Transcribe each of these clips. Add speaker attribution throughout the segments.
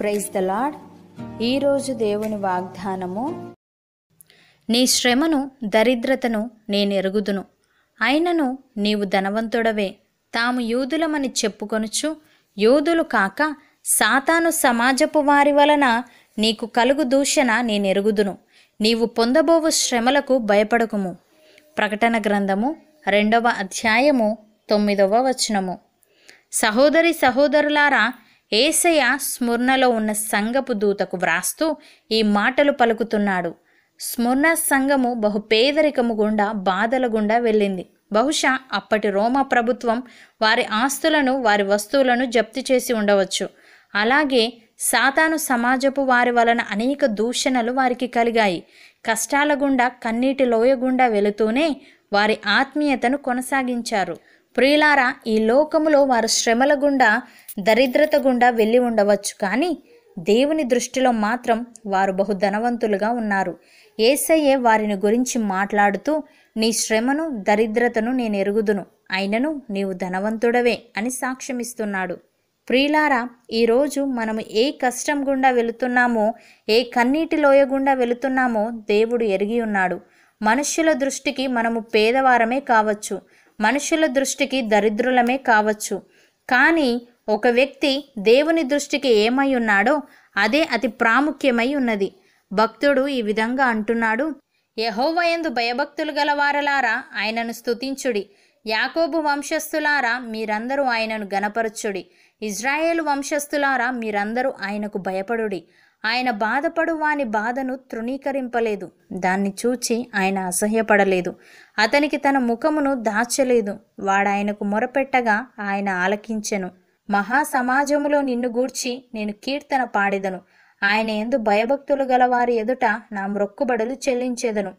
Speaker 1: praise the lord ఈరోజు దేవుని వాగ్దానము నీ శ్రమను దరిద్రతను నేనెరుగుదును అయినను నీవు ధనవంతుడవే తాము యూదులమని చెప్పుకొనుచు యూదులు కాక సాతాను సమాజపు వారి వలన నీకు కలుగు దూషణ నేనెరుగుదును నీవు పొందబోవు శ్రమలకు భయపడకుము ప్రకటన గ్రంథము రెండవ అధ్యాయము తొమ్మిదవ వచనము సహోదరి సహోదరులారా ఏసయ స్మృణలో ఉన్న సంఘపు దూతకు వ్రాస్తూ ఈ మాటలు పలుకుతున్నాడు స్మృణ సంఘము బహు పేదరికము గుండా బాధల గుండా వెళ్ళింది బహుశా అప్పటి రోమ ప్రభుత్వం వారి ఆస్తులను వారి వస్తువులను జప్తు చేసి ఉండవచ్చు అలాగే సాతాను సమాజపు వారి వలన అనేక దూషణలు వారికి కలిగాయి కష్టాల గుండా కన్నీటి లోయ గుండా వెళుతూనే వారి ఆత్మీయతను కొనసాగించారు ప్రియులారా ఈ లోకములో వారు శ్రమల గుండా దరిద్రత గుండా వెళ్ళి ఉండవచ్చు కానీ దేవుని దృష్టిలో మాత్రం వారు బహు ధనవంతులుగా ఉన్నారు ఏసయ్యే వారిని గురించి మాట్లాడుతూ నీ శ్రమను దరిద్రతను నేను ఎరుగుదును అయినను నీవు ధనవంతుడవే అని సాక్ష్యమిస్తున్నాడు ప్రియులారా ఈరోజు మనము ఏ కష్టం గుండా వెళుతున్నామో ఏ కన్నీటి లోయ గుండా వెళుతున్నామో దేవుడు ఎరిగి ఉన్నాడు మనుష్యుల దృష్టికి మనము పేదవారమే కావచ్చు మనుషుల దృష్టికి దరిద్రులమే కావచ్చు కానీ ఒక వ్యక్తి దేవుని దృష్టికి ఏమై ఉన్నాడో అదే అతి ప్రాముఖ్యమై ఉన్నది భక్తుడు ఈ విధంగా అంటున్నాడు యహోవయందు భయభక్తులు గలవారలారా ఆయనను స్తుతించుడి యాకోబు వంశస్థులారా మీరందరూ ఆయనను గణపరచుడి ఇజ్రాయేల్ వంశస్థులారా మీరందరూ ఆయనకు భయపడుడి ఆయన బాధపడు వాని బాధను తృణీకరింపలేదు దాన్ని చూచి ఆయన అసహ్యపడలేదు అతనికి తన ముఖమును దాచలేదు వాడాయనకు మొరపెట్టగా ఆయన ఆలకించెను మహాసమాజములో నిన్ను గూర్చి నేను కీర్తన పాడెదను ఆయన ఎందు భయభక్తులు గల వారి ఎదుట నా మ్రొక్కుబడులు చెల్లించేదను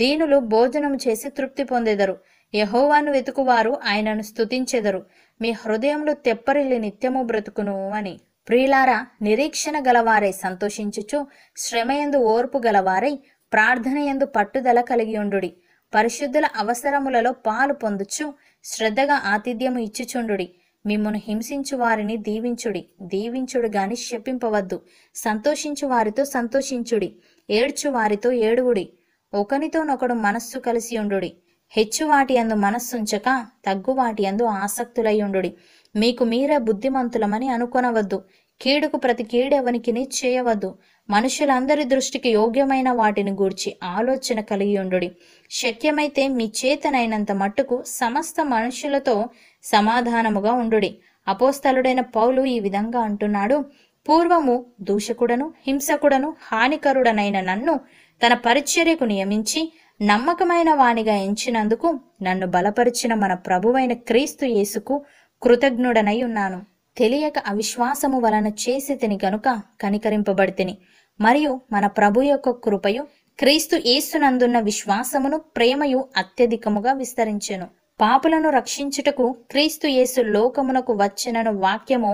Speaker 1: దీనులు భోజనం చేసి తృప్తి పొందెదరు యహోవాను వెతుకువారు ఆయనను స్తుతించెదరు మీ హృదయంలో తెప్పరిల్లి నిత్యము బ్రతుకును అని ప్రియులారా నిరీక్షణ గలవారై సంతోషించుచు శ్రమయందు ఓర్పు గలవారై ప్రార్థన ఎందు పట్టుదల కలిగి ఉండు పరిశుద్ధుల అవసరములలో పాలు పొందుచు శ్రద్ధగా ఆతిథ్యము ఇచ్చుచుండుడి మిమ్మను హింసించు వారిని దీవించుడి దీవించుడు గాని శపింపవద్దు సంతోషించు వారితో సంతోషించుడి ఏడ్చు వారితో ఏడువుడి ఒకనితోనొకడు మనస్సు కలిసి ఉండుడి హెచ్చువాటి అందు మనస్సుంచక తగ్గువాటి అందు ఆసక్తులై ఉండు మీకు మీరే బుద్ధిమంతులమని అనుకొనవద్దు కీడుకు ప్రతి కీడెవనికిని చేయవద్దు మనుషులందరి దృష్టికి యోగ్యమైన వాటిని గూర్చి ఆలోచన కలిగి ఉండుడి శక్యమైతే మీ చేతనైనంత మట్టుకు సమస్త మనుషులతో సమాధానముగా ఉండుడి అపోస్తలుడైన పౌలు ఈ విధంగా అంటున్నాడు పూర్వము దూషకుడను హింసకుడను హానికరుడనైన నన్ను తన పరిచర్యకు నియమించి నమ్మకమైన వాణిగా ఎంచినందుకు నన్ను బలపరిచిన మన ప్రభువైన క్రీస్తు యేసుకు కృతజ్ఞుడనై ఉన్నాను తెలియక అవిశ్వాసము వలన చేసి తిని కనుక కనికరింపబడితిని మరియు మన ప్రభు యొక్క కృపయు క్రీస్తు ఏసునందున్న విశ్వాసమును ప్రేమయు అత్యధికముగా విస్తరించెను పాపులను రక్షించుటకు క్రీస్తు యేసు లోకమునకు వచ్చినను వాక్యము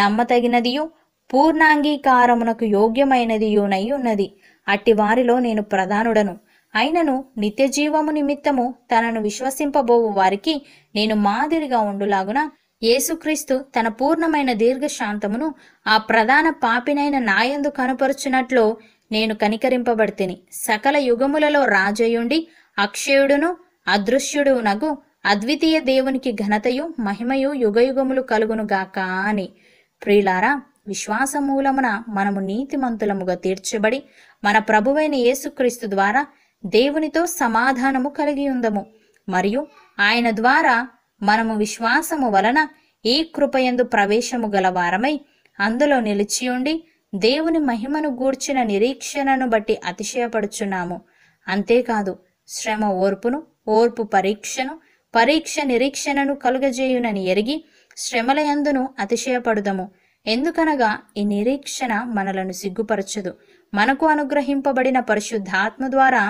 Speaker 1: నమ్మతగినదియు పూర్ణాంగీకారమునకు యోగ్యమైనదియునై ఉన్నది అట్టి వారిలో నేను ప్రధానుడను అయినను నిత్యజీవము నిమిత్తము తనను విశ్వసింపబోవు వారికి నేను మాదిరిగా ఉండులాగున యేసుక్రీస్తు తన పూర్ణమైన దీర్ఘశాంతమును ఆ ప్రధాన పాపినైన నాయందు కనపరుచున్నట్లు నేను కనికరింపబడితిని సకల యుగములలో రాజయుండి అక్షయుడును అదృశ్యుడు నగు అద్వితీయ దేవునికి ఘనతయు మహిమయు యుగయుగములు గాక అని ప్రియులారా మూలమున మనము నీతిమంతులముగా తీర్చబడి మన ప్రభువైన యేసుక్రీస్తు ద్వారా దేవునితో సమాధానము కలిగి ఉందము మరియు ఆయన ద్వారా మనము విశ్వాసము వలన ఈ కృపయందు ప్రవేశము గలవారమై అందులో నిలిచియుండి దేవుని మహిమను గూర్చిన నిరీక్షణను బట్టి అతిశయపడుచున్నాము అంతేకాదు శ్రమ ఓర్పును ఓర్పు పరీక్షను పరీక్ష నిరీక్షణను కలుగజేయునని ఎరిగి శ్రమలయందును అతిశయపడుదము ఎందుకనగా ఈ నిరీక్షణ మనలను సిగ్గుపరచదు మనకు అనుగ్రహింపబడిన పరిశుద్ధాత్మ ద్వారా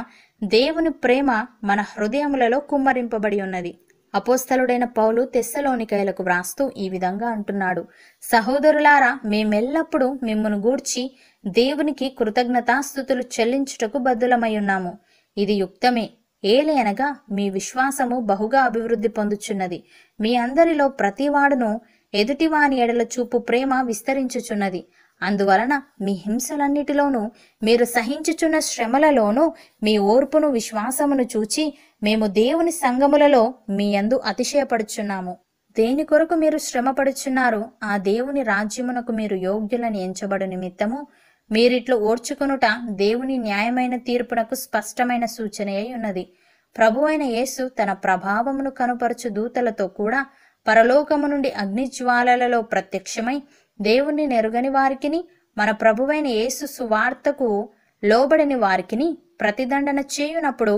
Speaker 1: దేవుని ప్రేమ మన హృదయములలో కుమ్మరింపబడి ఉన్నది అపోస్తలుడైన పౌలు తెస్సలోనికైలకు వ్రాస్తూ ఈ విధంగా అంటున్నాడు సహోదరులారా మేమెల్లప్పుడూ మిమ్మను గూడ్చి దేవునికి కృతజ్ఞతాస్థుతులు చెల్లించుటకు బద్దులమై ఉన్నాము ఇది యుక్తమే ఏలేనగా మీ విశ్వాసము బహుగా అభివృద్ధి పొందుచున్నది మీ అందరిలో ప్రతివాడును ఎదుటివాని ఎడల చూపు ప్రేమ విస్తరించుచున్నది అందువలన మీ హింసలన్నిటిలోనూ మీరు సహించుచున్న శ్రమలలోనూ మీ ఓర్పును విశ్వాసమును చూచి మేము దేవుని సంగములలో మీ యందు అతిశయపడుచున్నాము దేని కొరకు మీరు శ్రమపడుచున్నారు ఆ దేవుని రాజ్యమునకు మీరు యోగ్యులని ఎంచబడు నిమిత్తము మీరిట్లు ఓర్చుకునుట దేవుని న్యాయమైన తీర్పునకు స్పష్టమైన సూచన అయి ఉన్నది ప్రభు అయిన యేసు తన ప్రభావమును కనుపరచు దూతలతో కూడా పరలోకము నుండి అగ్నిజ్వాలలలో ప్రత్యక్షమై దేవుణ్ణి నెరుగని వారికిని మన ప్రభువైన యేసు సువార్తకు లోబడని వారికిని ప్రతిదండన చేయునప్పుడు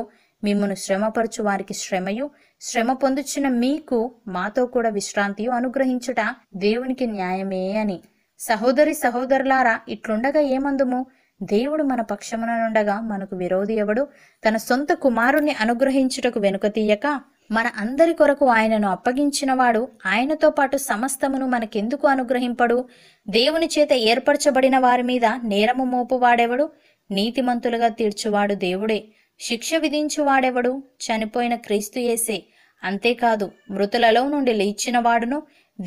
Speaker 1: మిమ్మను శ్రమపరచు వారికి శ్రమయు శ్రమ పొందుచున్న మీకు మాతో కూడా విశ్రాంతియు అనుగ్రహించుట దేవునికి న్యాయమే అని సహోదరి సహోదరులారా ఇట్లుండగా ఏమందుము దేవుడు మన పక్షముననుండగా మనకు విరోధి ఎవడు తన సొంత కుమారుణ్ణి అనుగ్రహించుటకు వెనుక తీయక మన అందరి కొరకు ఆయనను అప్పగించినవాడు ఆయనతో పాటు సమస్తమును మనకెందుకు అనుగ్రహింపడు దేవుని చేత ఏర్పరచబడిన వారి మీద నేరము మోపువాడెవడు నీతిమంతులుగా తీర్చువాడు దేవుడే శిక్ష విధించువాడెవడు చనిపోయిన క్రీస్తు యేసే అంతేకాదు మృతులలో నుండి లేచినవాడును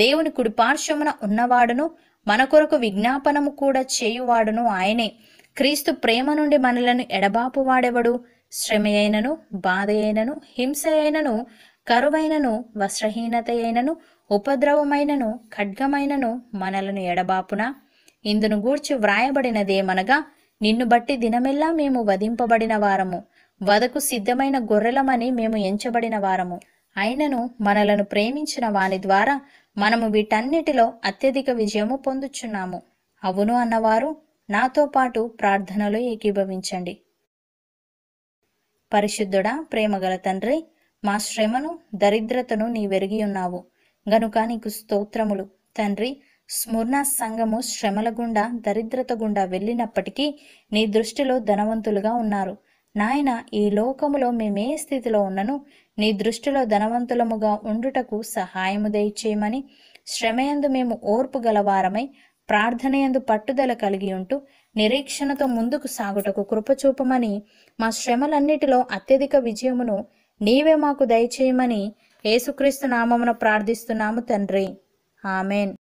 Speaker 1: దేవుని కుడిపార్శ్వమున ఉన్నవాడును మన కొరకు విజ్ఞాపనము కూడా చేయువాడును ఆయనే క్రీస్తు ప్రేమ నుండి మనలను ఎడబాపువాడెవడు శ్రమయైనను హింస అయినను కరువైనను అయినను ఉపద్రవమైనను ఖడ్గమైనను మనలను ఎడబాపున ఇందును గూర్చి వ్రాయబడినదేమనగా నిన్ను బట్టి దినమెల్లా మేము వధింపబడిన వారము వదకు సిద్ధమైన గొర్రెలమని మేము ఎంచబడిన వారము అయినను మనలను ప్రేమించిన వాని ద్వారా మనము వీటన్నిటిలో అత్యధిక విజయము పొందుచున్నాము అవును అన్నవారు నాతో పాటు ప్రార్థనలు ఏకీభవించండి పరిశుద్ధుడా ప్రేమగల తండ్రి మా శ్రమను దరిద్రతను నీ వెరిగి ఉన్నావు గనుక నీకు స్తోత్రములు తండ్రి స్మూర్ణ సంఘము శ్రమల గుండా దరిద్రత గుండా వెళ్ళినప్పటికీ నీ దృష్టిలో ధనవంతులుగా ఉన్నారు నాయన ఈ లోకములో మేమే స్థితిలో ఉన్నను నీ దృష్టిలో ధనవంతులముగా ఉండుటకు సహాయము దయచేయమని శ్రమయందు మేము ఓర్పు గలవారమై ప్రార్థనయందు పట్టుదల కలిగి ఉంటూ నిరీక్షణతో ముందుకు సాగుటకు కృపచూపమని మా శ్రమలన్నిటిలో అత్యధిక విజయమును నీవే మాకు దయచేయమని యేసుక్రీస్తు నామమున ప్రార్థిస్తున్నాము తండ్రి ఆమెన్